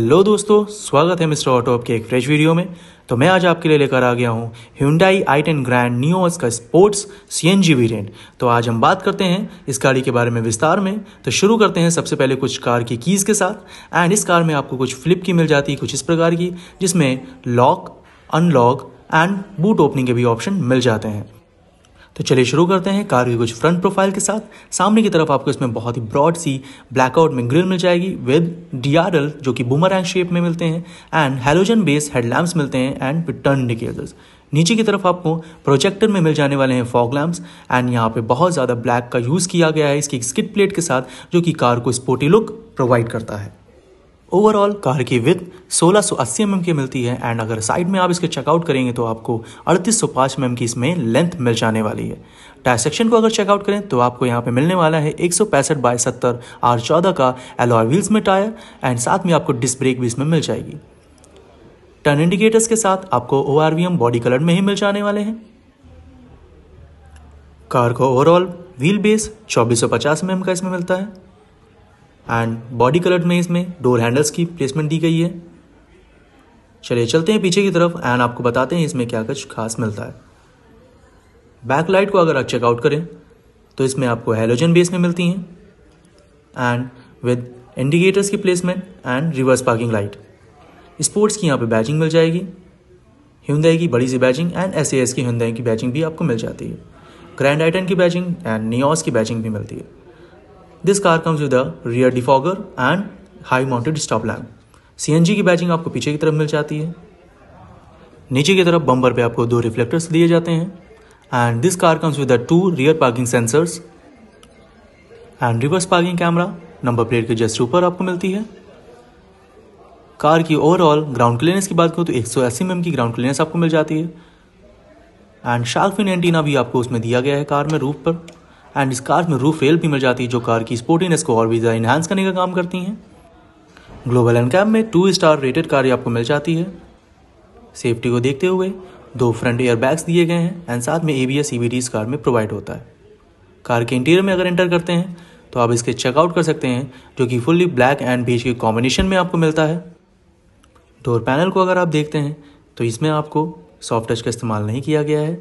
hello दोस्तों स्वागत है मिस्टर ऑटो के एक फ्रेश वीडियो में तो मैं आज आपके लिए लेकर आ गया हूँ Hyundai i ten grand Nios का स्पोर्ट्स सी जी वेरियंट तो आज हम बात करते हैं इस गाड़ी के बारे में विस्तार में तो शुरू करते हैं सबसे पहले कुछ कार की कीज़ के साथ एंड इस कार में आपको कुछ फ्लिप की मिल जाती है कुछ इस प्रकार की जिसमें lock unlock and boot opening के भी ऑप्शन मिल जाते हैं तो चलिए शुरू करते हैं कार की कुछ फ्रंट प्रोफाइल के साथ सामने की तरफ आपको इसमें बहुत ही ब्रॉड सी ब्लैकआउट में ग्रिल मिल जाएगी विद डी जो कि बूमर शेप में मिलते हैं एंड हेलोजन बेस हेडलैम्प्स मिलते हैं एंड टर्न इंडिकेटर्स नीचे की तरफ आपको प्रोजेक्टर में मिल जाने वाले हैं फॉग लैम्प्स एंड यहाँ पे बहुत ज़्यादा ब्लैक का यूज़ किया गया है इसकी स्किट प्लेट के साथ जो कि कार को स्पोर्टी लुक प्रोवाइड करता है ओवरऑल कार की विथ 1680 सौ mm की मिलती है एंड अगर साइड में आप इसके चेकआउट करेंगे तो आपको 3805 सौ mm की इसमें लेंथ मिल जाने वाली है टायर सेक्शन को अगर चेकआउट करें तो आपको यहाँ पे मिलने वाला है एक सौ पैंसठ बाय सत्तर आर चौदह का एलॉय व्हील्स में टायर एंड साथ में आपको डिस्क ब्रेक भी इसमें मिल जाएगी टर्न इंडिकेटर्स के साथ आपको ओ बॉडी कलर में ही मिल जाने वाले हैं कार का ओवरऑल व्हील बेस चौबीस सौ पचास mm का इसमें मिलता है एंड बॉडी कलर में इसमें डोर हैंडल्स की प्लेसमेंट दी गई है चलिए चलते हैं पीछे की तरफ एंड आपको बताते हैं इसमें क्या कुछ खास मिलता है बैक लाइट को अगर आप चेकआउट करें तो इसमें आपको हेलोजन बेस में मिलती हैं एंड विद इंडिकेटर्स की placement and reverse parking light sports की यहाँ पे बैचिंग मिल जाएगी हिंदई की बड़ी सी बैचिंग एंड एस की हिंदई की बैचिंग भी आपको मिल जाती है ग्रैंड आइटन की बैचिंग एंड नियोस की बैचिंग भी मिलती है this car comes with rear defogger and high mounted stop lamp CNG की बैचिंग आपको पीछे की तरफ मिल जाती है नीचे की तरफ बम्बर पे आपको दो रिफ्लेक्टर्स दिए जाते हैं and this car comes with two rear parking sensors and reverse parking camera number plate के जस्ट ऊपर आपको मिलती है कार की ओवरऑल ग्राउंड क्लियरेंस की बात करूँ तो 180 सौ mm की ग्राउंड क्लियरेंस आपको मिल जाती है एंड शार्क फिन एंटीना भी आपको उसमें दिया गया है कार में रूफ पर एंड इस कार में रूफ रेल भी मिल जाती है जो कार की स्पोर्टीनेस को और भी ज़्यादा इन्हांस करने का काम करती हैं ग्लोबल एनकैब में टू स्टार रेटेड कार आपको मिल जाती है सेफ्टी को देखते हुए दो फ्रंट बैग्स दिए गए हैं एंड साथ में ए बी एस इस कार में प्रोवाइड होता है कार के इंटीरियर में अगर एंटर करते हैं तो आप इसके चेकआउट कर सकते हैं जो कि फुल्ली ब्लैक एंड बीच के कॉम्बिनेशन में आपको मिलता है डोर पैनल को अगर आप देखते हैं तो इसमें आपको सॉफ्ट टच का इस्तेमाल नहीं किया गया है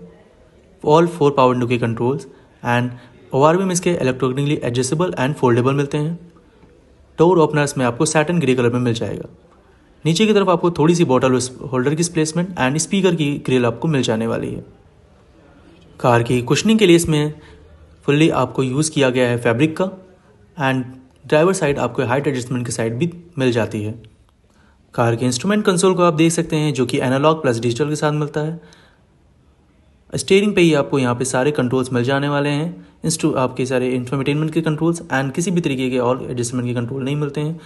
ऑल फोर पावर डू के कंट्रोल्स एंड ओ में इसके इलेक्ट्रॉनिकली एडजस्टेबल एंड फोल्डेबल मिलते हैं टोर ओपनर्स में आपको सैटन ग्रे कलर में मिल जाएगा नीचे की तरफ आपको थोड़ी सी बॉटल होल्डर की प्लेसमेंट एंड स्पीकर की ग्रिल आपको मिल जाने वाली है कार की कुशनिंग के लिए इसमें फुल्ली आपको यूज़ किया गया है फैब्रिक का एंड ड्राइवर साइड आपको हाइट एडजस्टमेंट की साइड भी मिल जाती है कार के इंस्ट्रूमेंट कंसोल को आप देख सकते हैं जो कि एनालॉग प्लस डिजिटल के साथ मिलता है स्टेयरिंग पे ही आपको यहाँ पे सारे कंट्रोल्स मिल जाने वाले हैं इंस्टू आपके सारे इन्फोमेटेनमेंट के कंट्रोल्स एंड किसी भी तरीके के और एडजस्टमेंट के कंट्रोल नहीं मिलते हैं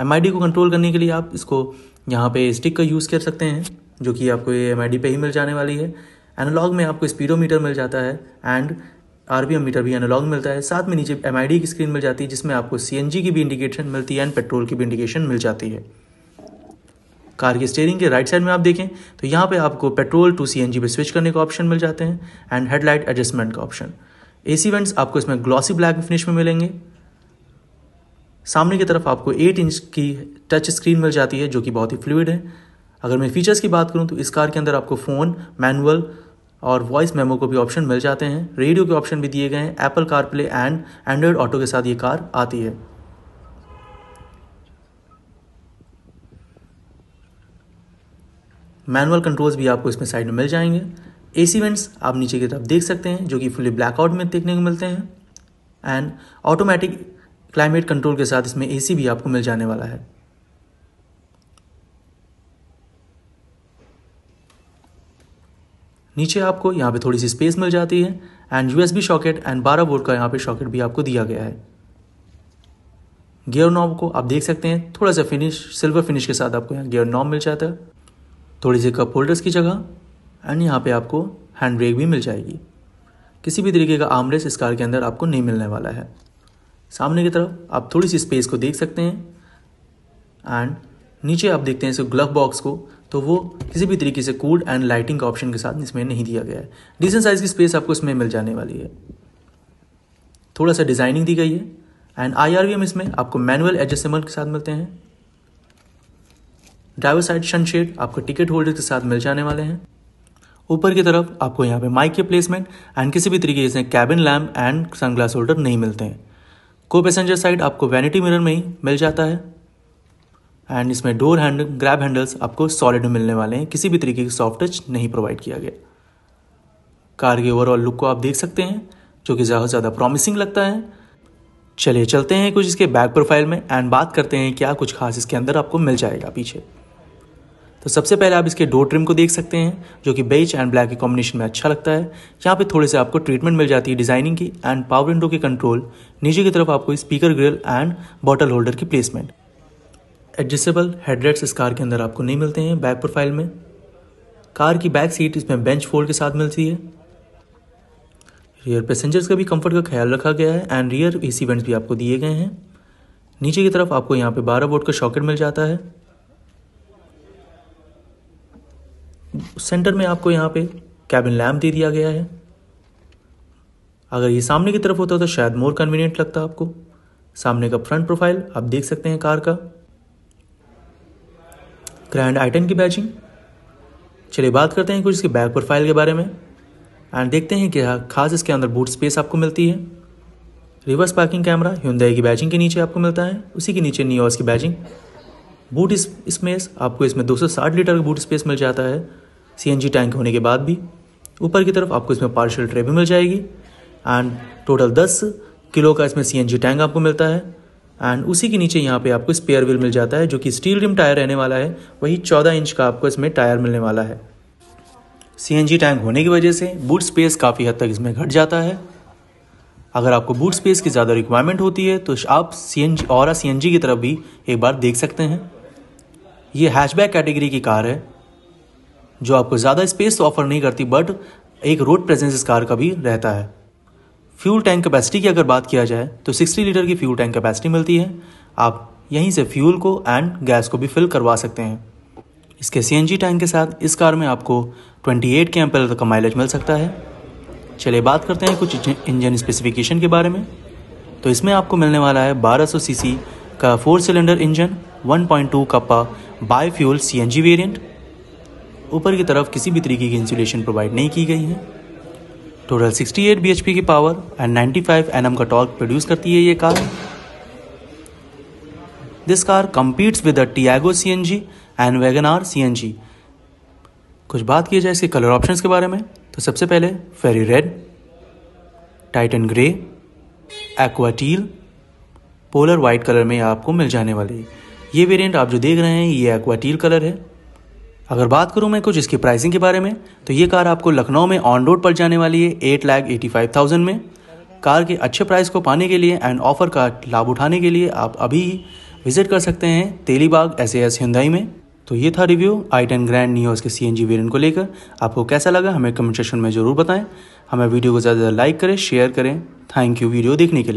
एम को कंट्रोल करने के लिए आप इसको यहाँ पे स्टिक का यूज़ कर सकते हैं जो कि आपको ये एम पे ही मिल जाने वाली है एनालॉग में आपको स्पीडोमीटर मिल जाता है एंड आर मीटर भी एनालॉग मिलता है साथ में नीचे एम की स्क्रीन मिल जाती है जिसमें आपको सी की भी इंडिकेशन मिलती है एंड पेट्रोल की भी इंडिकेशन मिल जाती है कार के स्टेयरिंग के राइट साइड में आप देखें तो यहाँ पे आपको पेट्रोल टू सी पे स्विच करने का ऑप्शन मिल जाते हैं एंड हेडलाइट एडजस्टमेंट का ऑप्शन एसी वेंट्स आपको इसमें ग्लॉसी ब्लैक फिनिश में मिलेंगे सामने की तरफ आपको 8 इंच की टच स्क्रीन मिल जाती है जो कि बहुत ही फ्लूड है अगर मैं फीचर्स की बात करूं तो इस कार के अंदर आपको फ़ोन मैनुअल और वॉइस मेमो को भी ऑप्शन मिल जाते हैं रेडियो के ऑप्शन भी दिए गए हैं Apple CarPlay and Android Auto के साथ ये कार आती है मैनुअल कंट्रोल्स भी आपको इसमें साइड में मिल जाएंगे एस इवेंट्स आप नीचे की तरफ देख सकते हैं जो कि फुली ब्लैकआउट में देखने को मिलते हैं एंड ऑटोमेटिक क्लाइमेट कंट्रोल के साथ इसमें एसी भी आपको मिल जाने वाला है नीचे आपको यहाँ पे थोड़ी सी स्पेस मिल जाती है एंड यूएसबी शॉकेट एंड बारह वोल्ट का यहाँ पे शॉकेट भी आपको दिया गया है गियर नॉब को आप देख सकते हैं थोड़ा सा फिनिश सिल्वर फिनिश के साथ आपको यहाँ गियर नॉब मिल जाता है थोड़ी सी कप होल्डर्स की जगह एंड यहाँ पे आपको हैंड ब्रेक भी मिल जाएगी किसी भी तरीके का आमरेस इस कार के अंदर आपको नहीं मिलने वाला है सामने की तरफ आप थोड़ी सी स्पेस को देख सकते हैं एंड नीचे आप देखते हैं इस ग्लव बॉक्स को तो वो किसी भी तरीके से कूड एंड लाइटिंग का ऑप्शन के साथ इसमें नहीं दिया गया है डिसेंट साइज़ की स्पेस आपको इसमें मिल जाने वाली है थोड़ा सा डिज़ाइनिंग दी गई है एंड आई इसमें आपको मैनुअल एडजस्टेबल के साथ मिलते हैं ड्राइवर साइड सनशेड आपको टिकट होल्डर के साथ मिल जाने वाले हैं ऊपर की तरफ आपको यहाँ पे माइक के प्लेसमेंट एंड किसी भी तरीके से cabin lamp and sunglass holder नहीं मिलते हैं को पैसेंजर साइड आपको वैनिटी मिरर में ही मिल जाता है एंड इसमें डोर हैंड ग्रैब हैंडल्स आपको सॉलिड मिलने वाले हैं किसी भी तरीके की सॉफ्ट टच नहीं प्रोवाइड किया गया कार के ओवरऑल लुक को आप देख सकते हैं जो कि ज़्यादा ज़्यादा प्रॉमिसिंग लगता है चलिए चलते हैं कुछ इसके बैक प्रोफाइल में एंड बात करते हैं क्या कुछ खास इसके अंदर आपको मिल जाएगा पीछे तो सबसे पहले आप इसके डोर ट्रिम को देख सकते हैं जो कि बेच एंड ब्लैक के कॉम्बिनेशन में अच्छा लगता है यहाँ पे थोड़े से आपको ट्रीटमेंट मिल जाती है डिजाइनिंग की एंड पावर विंडो के कंट्रोल नीचे की तरफ आपको speaker grill and bottle holder की प्लेसमेंट एडजस्टेबल हेडलेट्स इस कार के अंदर आपको नहीं मिलते हैं बैक प्रोफाइल में कार की बैक सीट इसमें बेंच फोल्ड के साथ मिलती है रियर पैसेंजर्स का भी कंफर्ट का ख्याल रखा गया है एंड रियर एसी वेंट्स भी आपको दिए गए हैं नीचे की तरफ आपको यहाँ पे 12 बोर्ड का शॉकेट मिल जाता है सेंटर में आपको यहाँ पे कैबिन लैम्प दे दिया गया है अगर ये सामने की तरफ होता तो शायद मोर कन्वीनियंट लगता आपको सामने का फ्रंट प्रोफाइल आप देख सकते हैं कार का ग्रैंड आइटन की बैचिंग चलिए बात करते हैं कुछ इसके बैक प्रोफाइल के बारे में एंड देखते हैं क्या हाँ, खास इसके अंदर बूट स्पेस आपको मिलती है रिवर्स पार्किंग कैमरा हिंदई की बैचिंग के नीचे आपको मिलता है उसी के नीचे नियोस की बैचिंग बूट स्पेस आपको इसमें 260 लीटर का बूट स्पेस मिल जाता है सी टैंक होने के बाद भी ऊपर की तरफ आपको इसमें पार्शल ट्रे भी मिल जाएगी एंड टोटल दस किलो का इसमें जी टैंक आपको मिलता है एंड उसी के नीचे यहाँ पे आपको स्पेयर व्हील मिल जाता है जो कि स्टील रिम टायर रहने वाला है वही चौदह इंच का आपको इसमें टायर मिलने वाला है जी टैंक होने की वजह से बूट स्पेस काफ़ी हद तक इसमें घट जाता है अगर आपको बूट स्पेस की ज़्यादा रिक्वायरमेंट होती है तो आप सी एन जी और सी की तरफ भी एक बार देख सकते हैं ये हैचबैक कैटेगरी की कार है जो आपको ज़्यादा स्पेस तो ऑफर नहीं करती बट एक रोड प्रेजेंस इस कार का भी रहता है फ्यूल टैंक कैपेसिटी की अगर बात किया जाए तो 60 लीटर की फ्यूल टैंक कैपेसिटी मिलती है आप यहीं से फ्यूल को एंड गैस को भी फिल करवा सकते हैं इसके सी टैंक के साथ इस कार में आपको 28 एट के एम तक का माइलेज मिल सकता है चलिए बात करते हैं कुछ इंजन स्पेसिफिकेशन के बारे में तो इसमें आपको मिलने वाला है 1200 सीसी का four cylinder engine 1.2 point two Kappa bi fuel C variant ऊपर की तरफ किसी भी तरीके की इंसुलेशन प्रोवाइड नहीं की गई है टोटल 68 bhp की पावर एंड 95 फाइव का टॉर्क प्रोड्यूस करती है ये car this car competes with the Tiago C N G and Wagon R C N G कुछ बात की जाए इसके कलर ऑप्शंस के बारे में तो सबसे पहले fiery red titan grey aqua teal polar white colour में आपको मिल जाने वाली ये वेरिएंट आप जो देख रहे हैं ये एक्वाटील कलर है अगर बात करूं मैं कुछ इसकी प्राइसिंग के बारे में तो ये कार आपको लखनऊ में ऑन रोड पर जाने वाली है eight lakh eighty five thousand में कार के अच्छे प्राइस को पाने के लिए एंड ऑफर का लाभ उठाने के लिए आप अभी विजिट कर सकते हैं तेलीबाग एस एस हिंदाई में तो ये था review i ten grand Nios के सी एन जी वेरियंट को लेकर आपको कैसा लगा हमें कमेंट सेक्शन में ज़रूर बताएं हमें वीडियो को ज़्यादा ज़्यादा लाइक करें शेयर करें थैंक यू वीडियो देखने के लिए